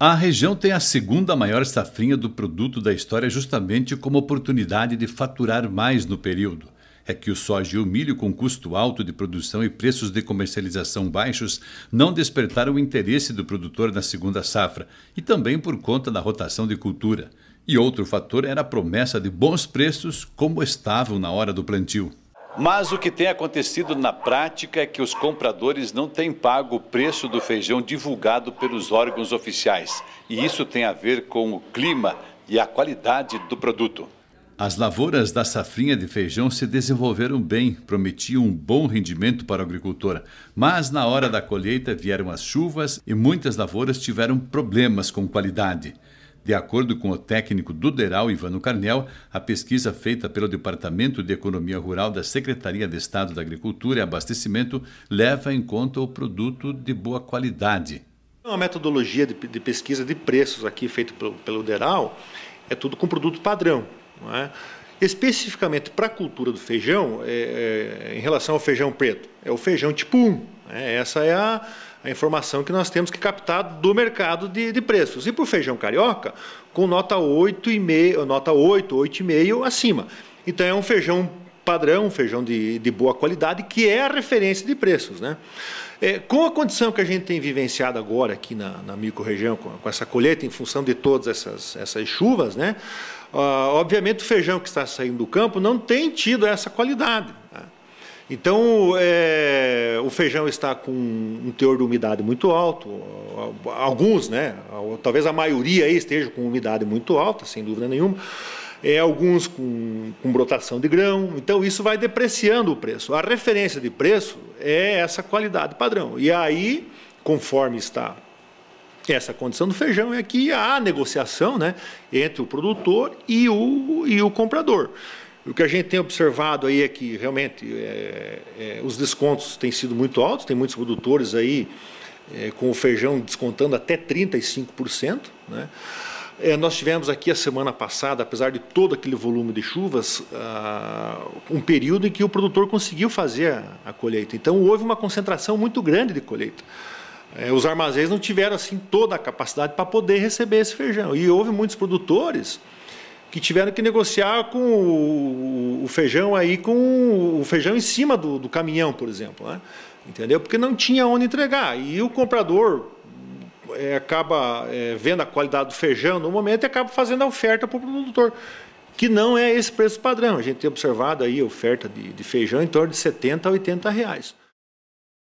A região tem a segunda maior safrinha do produto da história justamente como oportunidade de faturar mais no período. É que o soja e o milho, com custo alto de produção e preços de comercialização baixos, não despertaram o interesse do produtor na segunda safra, e também por conta da rotação de cultura. E outro fator era a promessa de bons preços, como estavam na hora do plantio. Mas o que tem acontecido na prática é que os compradores não têm pago o preço do feijão divulgado pelos órgãos oficiais. E isso tem a ver com o clima e a qualidade do produto. As lavouras da safrinha de feijão se desenvolveram bem, prometiam um bom rendimento para o agricultor. Mas na hora da colheita vieram as chuvas e muitas lavouras tiveram problemas com qualidade. De acordo com o técnico do DERAL, Ivano Carnel, a pesquisa feita pelo Departamento de Economia Rural da Secretaria de Estado da Agricultura e Abastecimento leva em conta o produto de boa qualidade. Uma metodologia de, de pesquisa de preços aqui feito pelo, pelo DERAL é tudo com produto padrão. Não é? Especificamente para a cultura do feijão, é, é, em relação ao feijão preto, é o feijão tipo 1. Né? Essa é a, a, informação que nós temos que captar do mercado de, de preços. E para o feijão carioca, com nota nota 8, 8,5 acima. Então é um feijão padrão, feijão de, de boa qualidade, que é a referência de preços. Né? É, com a condição que a gente tem vivenciado agora aqui na, na micro-região, com, com, essa colheita, em função de todas essas, essas chuvas, né? Ah, obviamente o feijão que está saindo do campo não tem tido essa qualidade. Tá? Então, é, o feijão está com um teor de umidade muito alto, alguns, né? Talvez a maioria aí esteja com umidade muito alta, sem dúvida nenhuma é, alguns com, com brotação de grão. Então, isso vai depreciando o preço. A referência de preço é essa qualidade padrão. E aí, conforme está essa condição do feijão, é que há negociação né, entre o produtor e o, e o comprador. O que a gente tem observado aí é que realmente é, é, os descontos têm sido muito altos, tem muitos produtores aí é, com o feijão descontando até 35%. Né? É, nós tivemos aqui a semana passada, apesar de todo aquele volume de chuvas, uh, um período em que o produtor conseguiu fazer a, a colheita. Então houve uma concentração muito grande de colheita. É, os armazéns não tiveram assim toda a capacidade para poder receber esse feijão. E houve muitos produtores que tiveram que negociar com o, o feijão aí com o feijão em cima do, do caminhão, por exemplo, né? entendeu? Porque não tinha onde entregar. E o comprador é, acaba é, vendo a qualidade do feijão no momento e acaba fazendo a oferta para o produtor, que não é esse preço padrão. A gente tem observado aí a oferta de, de feijão em torno de 70 a 80 reais.